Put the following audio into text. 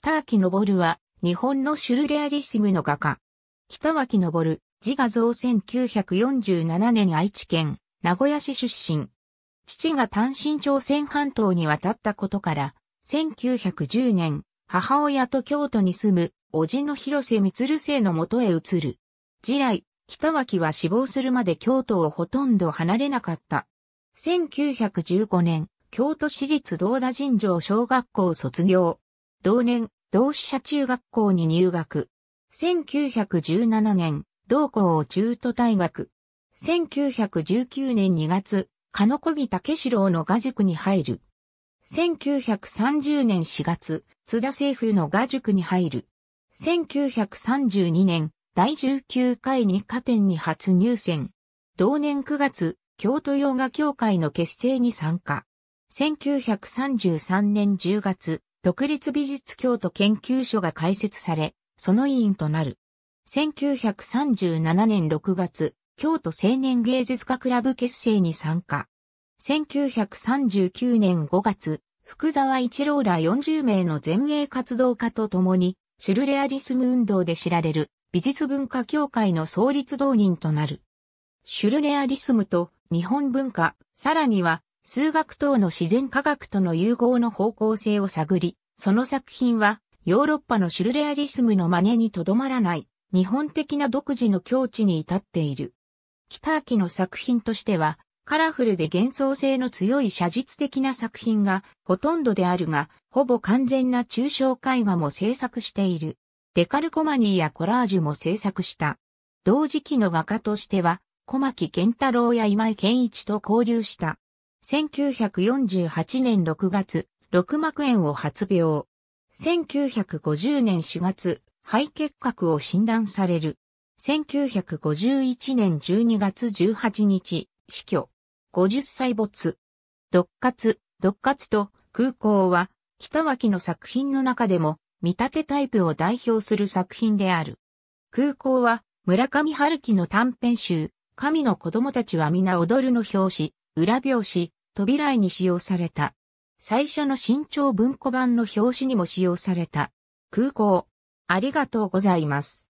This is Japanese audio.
北脇昇は、日本のシュルレアリスムの画家。北脇昇、自画像1947年愛知県、名古屋市出身。父が単身朝鮮半島に渡ったことから、1910年、母親と京都に住む、叔父の広瀬光生のもとへ移る。次来、北脇は死亡するまで京都をほとんど離れなかった。1915年、京都市立道田神城小学校卒業。同年、同志社中学校に入学。1917年、同校を中途退学。1919年2月、鹿野子木武四郎の画塾に入る。1930年4月、津田政府の画塾に入る。1932年、第19回に課展に初入選。同年9月、京都洋画協会の結成に参加。1933年10月、独立美術京都研究所が開設され、その委員となる。1937年6月、京都青年芸術家クラブ結成に参加。1939年5月、福沢一郎ら40名の前衛活動家と共に、シュルレアリスム運動で知られる美術文化協会の創立同人となる。シュルレアリスムと日本文化、さらには数学等の自然科学との融合の方向性を探り、その作品はヨーロッパのシュルレアリスムの真似にとどまらない日本的な独自の境地に至っている。北秋の作品としてはカラフルで幻想性の強い写実的な作品がほとんどであるが、ほぼ完全な抽象絵画も制作している。デカルコマニーやコラージュも制作した。同時期の画家としては、小牧健太郎や今井健一と交流した。1948年6月、六膜炎を発病。1950年4月、肺結核を診断される。1951年12月18日、死去。50歳没。独活、独活と空港は、北脇の作品の中でも、見立てタイプを代表する作品である。空港は、村上春樹の短編集、神の子供たちは皆踊るの表紙、裏表紙、扉絵に使用された。最初の新潮文庫版の表紙にも使用された。空港。ありがとうございます。